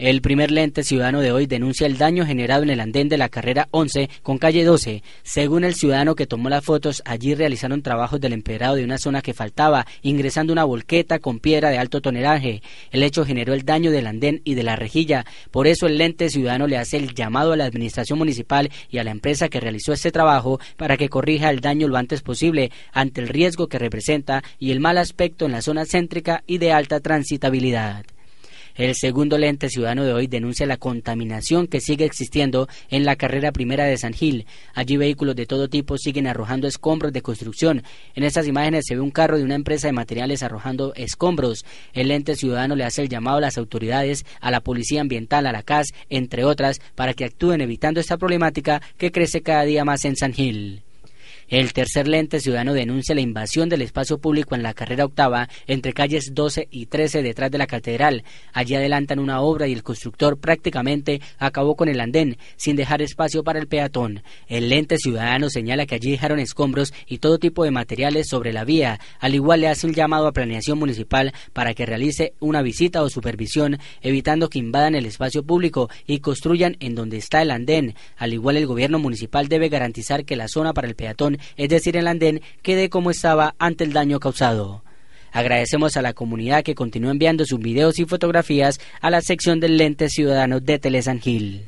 El primer lente ciudadano de hoy denuncia el daño generado en el andén de la carrera 11 con calle 12. Según el ciudadano que tomó las fotos, allí realizaron trabajos del emperado de una zona que faltaba, ingresando una volqueta con piedra de alto tonelaje. El hecho generó el daño del andén y de la rejilla. Por eso el lente ciudadano le hace el llamado a la administración municipal y a la empresa que realizó este trabajo para que corrija el daño lo antes posible ante el riesgo que representa y el mal aspecto en la zona céntrica y de alta transitabilidad. El segundo lente ciudadano de hoy denuncia la contaminación que sigue existiendo en la carrera primera de San Gil. Allí vehículos de todo tipo siguen arrojando escombros de construcción. En estas imágenes se ve un carro de una empresa de materiales arrojando escombros. El lente ciudadano le hace el llamado a las autoridades, a la Policía Ambiental, a la CAS, entre otras, para que actúen evitando esta problemática que crece cada día más en San Gil. El tercer lente ciudadano denuncia la invasión del espacio público en la carrera octava entre calles 12 y 13 detrás de la catedral. Allí adelantan una obra y el constructor prácticamente acabó con el andén sin dejar espacio para el peatón. El lente ciudadano señala que allí dejaron escombros y todo tipo de materiales sobre la vía. Al igual le hace un llamado a planeación municipal para que realice una visita o supervisión evitando que invadan el espacio público y construyan en donde está el andén. Al igual el gobierno municipal debe garantizar que la zona para el peatón es decir, el andén, quede como estaba ante el daño causado. Agradecemos a la comunidad que continúa enviando sus videos y fotografías a la sección del Lente Ciudadano de Telesangil.